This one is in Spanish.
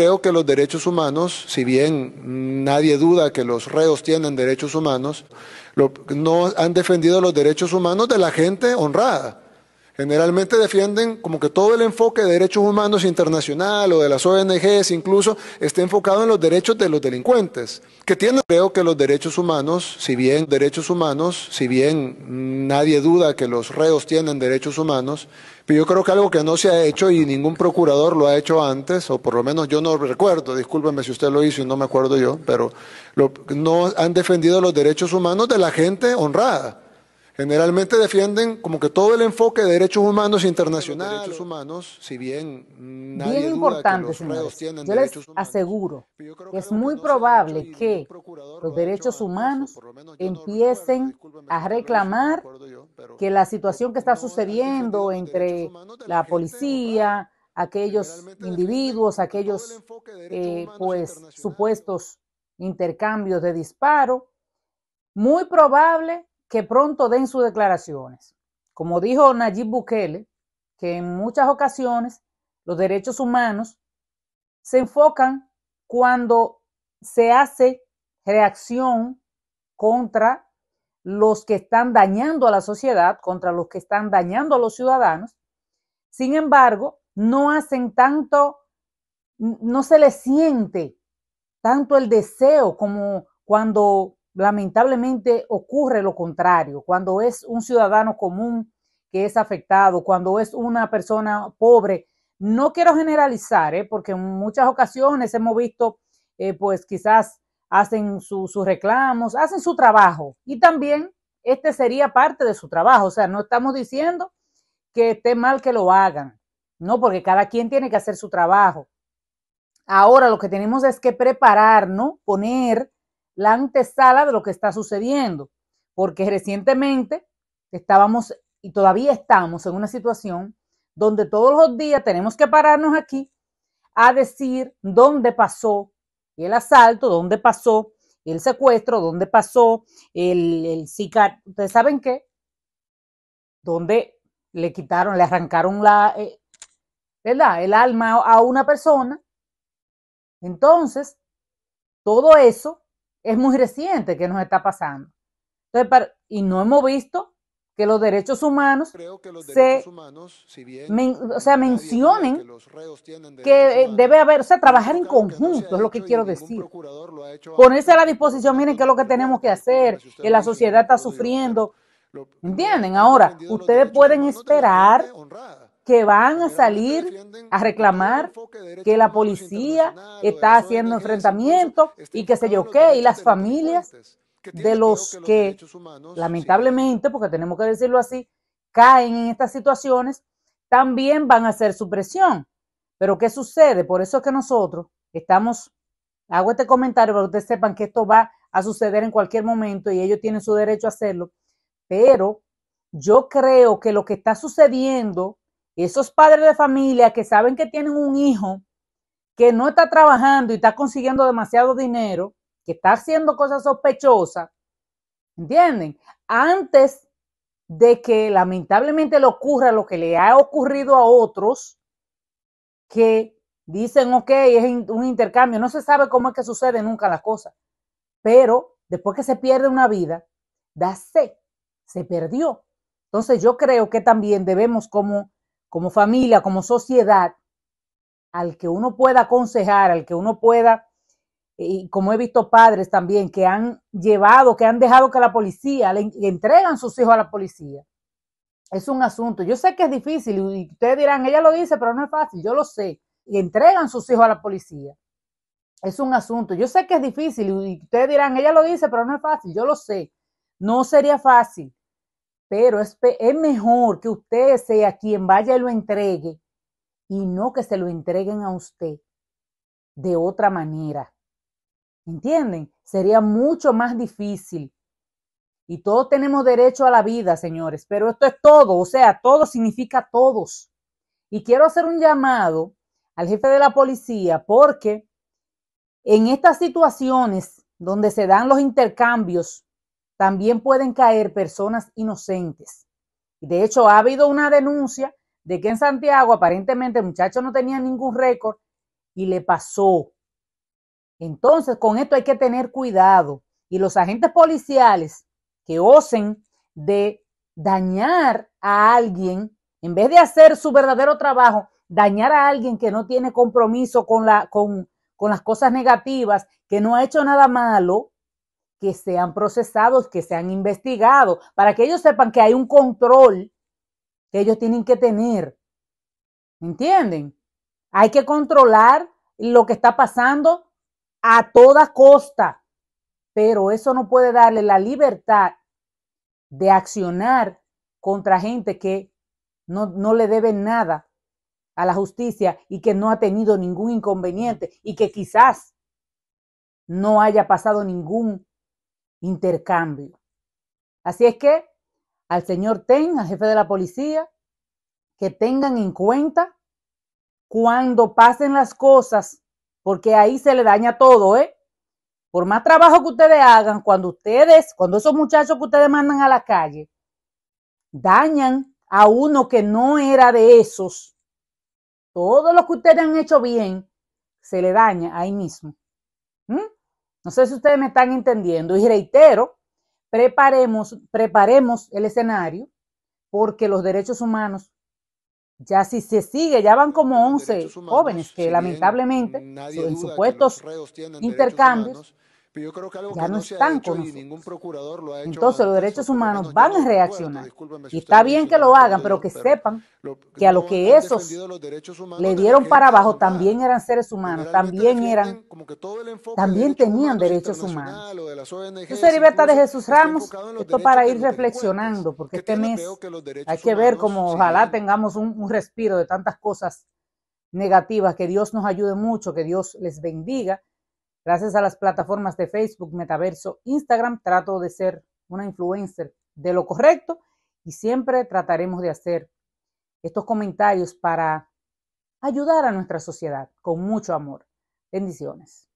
creo que los derechos humanos, si bien nadie duda que los reos tienen derechos humanos, no han defendido los derechos humanos de la gente honrada Generalmente defienden como que todo el enfoque de derechos humanos internacional o de las ONGs incluso está enfocado en los derechos de los delincuentes, que tienen, creo que los derechos humanos, si bien derechos humanos, si bien nadie duda que los reos tienen derechos humanos, pero yo creo que algo que no se ha hecho y ningún procurador lo ha hecho antes, o por lo menos yo no recuerdo, discúlpeme si usted lo hizo y no me acuerdo yo, pero no han defendido los derechos humanos de la gente honrada Generalmente defienden como que todo el enfoque de derechos humanos internacionales, humanos, si bien mm, nadie yo les aseguro que es muy probable que los derechos humanos, empiecen a reclamar que la situación que está sucediendo entre la policía, aquellos individuos, aquellos eh, pues supuestos intercambios de disparo, muy probable que pronto den sus declaraciones. Como dijo Nayib Bukele, que en muchas ocasiones los derechos humanos se enfocan cuando se hace reacción contra los que están dañando a la sociedad, contra los que están dañando a los ciudadanos. Sin embargo, no hacen tanto, no se les siente tanto el deseo como cuando lamentablemente ocurre lo contrario, cuando es un ciudadano común que es afectado, cuando es una persona pobre. No quiero generalizar, ¿eh? porque en muchas ocasiones hemos visto, eh, pues quizás hacen sus reclamos, hacen su trabajo y también este sería parte de su trabajo. O sea, no estamos diciendo que esté mal que lo hagan, no, porque cada quien tiene que hacer su trabajo. Ahora lo que tenemos es que prepararnos, poner la antesala de lo que está sucediendo, porque recientemente estábamos y todavía estamos en una situación donde todos los días tenemos que pararnos aquí a decir dónde pasó el asalto, dónde pasó el secuestro, dónde pasó el, el ¿Ustedes saben qué? Dónde le quitaron, le arrancaron la, eh, ¿verdad? El alma a una persona. Entonces, todo eso es muy reciente que nos está pasando. y no hemos visto que los derechos humanos se, o sea, mencionen que, eh, debe haber, o sea, trabajar en conjunto, es lo que quiero decir. Ponerse a la disposición, miren qué es lo que tenemos que hacer, que la sociedad está sufriendo. ¿Entienden? Ahora, ustedes pueden esperar que van a salir a reclamar que la policía está haciendo enfrentamientos este y que se yo qué, y las familias de los que lamentablemente, porque tenemos que decirlo así, caen en estas situaciones, también van a hacer su presión. Pero ¿qué sucede? Por eso es que nosotros estamos, hago este comentario para que ustedes sepan que esto va a suceder en cualquier momento y ellos tienen su derecho a hacerlo, pero yo creo que lo que está sucediendo esos padres de familia que saben que tienen un hijo que no está trabajando y está consiguiendo demasiado dinero, que está haciendo cosas sospechosas, ¿entienden? Antes de que lamentablemente le ocurra lo que le ha ocurrido a otros, que dicen, ok, es un intercambio, no se sabe cómo es que sucede nunca las cosas, pero después que se pierde una vida, da se, se perdió. Entonces yo creo que también debemos como como familia, como sociedad, al que uno pueda aconsejar, al que uno pueda, eh, y como he visto padres también que han llevado, que han dejado que la policía, le entregan sus hijos a la policía. Es un asunto. Yo sé que es difícil y ustedes dirán, ella lo dice, pero no es fácil, yo lo sé. Y entregan sus hijos a la policía. Es un asunto. Yo sé que es difícil y ustedes dirán, ella lo dice, pero no es fácil, yo lo sé. No sería fácil pero es, mejor que usted sea quien vaya y lo entregue y no que se lo entreguen a usted de otra manera. ¿Entienden? Sería mucho más difícil. Y todos tenemos derecho a la vida, señores, pero esto es todo, o sea, todo significa todos. Y quiero hacer un llamado al jefe de la policía porque en estas situaciones donde se dan los intercambios también pueden caer personas inocentes. De hecho, ha habido una denuncia de que en Santiago aparentemente el muchacho no tenía ningún récord y le pasó. Entonces, con esto hay que tener cuidado. Y los agentes policiales que osen de dañar a alguien, en vez de hacer su verdadero trabajo, dañar a alguien que no tiene compromiso con, la, con, con las cosas negativas, que no ha hecho nada malo, que sean procesados, que sean investigados, para que ellos sepan que hay un control que ellos tienen que tener. entienden? Hay que controlar lo que está pasando a toda costa, pero eso no puede darle la libertad de accionar contra gente que no, no le debe nada a la justicia y que no ha tenido ningún inconveniente y que quizás no haya pasado ningún intercambio. Así es que al señor Ten, al jefe de la policía, que tengan en cuenta cuando pasen las cosas, porque ahí se le daña todo, ¿eh? Por más trabajo que ustedes hagan, cuando ustedes, cuando esos muchachos que ustedes mandan a la calle, dañan a uno que no era de esos, todo lo que ustedes han hecho bien, se le daña ahí mismo. No sé si ustedes me están entendiendo y reitero, preparemos, preparemos el escenario porque los derechos humanos ya si se sigue, ya van como 11 jóvenes que lamentablemente en supuestos intercambios ya no, están con nosotros Entonces, los derechos humanos van a reaccionar. y está bien que lo hagan, pero que sepan que a lo que esos le dieron para abajo también eran seres humanos, también eran, también tenían derechos humanos. Eso Libertad de Jesús Ramos, esto para ir reflexionando, porque este mes hay que ver como ojalá tengamos un respiro de tantas cosas negativas, que Dios nos ayude mucho, que Dios les bendiga Gracias a las plataformas de Facebook, Metaverso, Instagram, trato de ser una influencer de lo correcto y siempre trataremos de hacer estos comentarios para ayudar a nuestra sociedad con mucho amor. Bendiciones.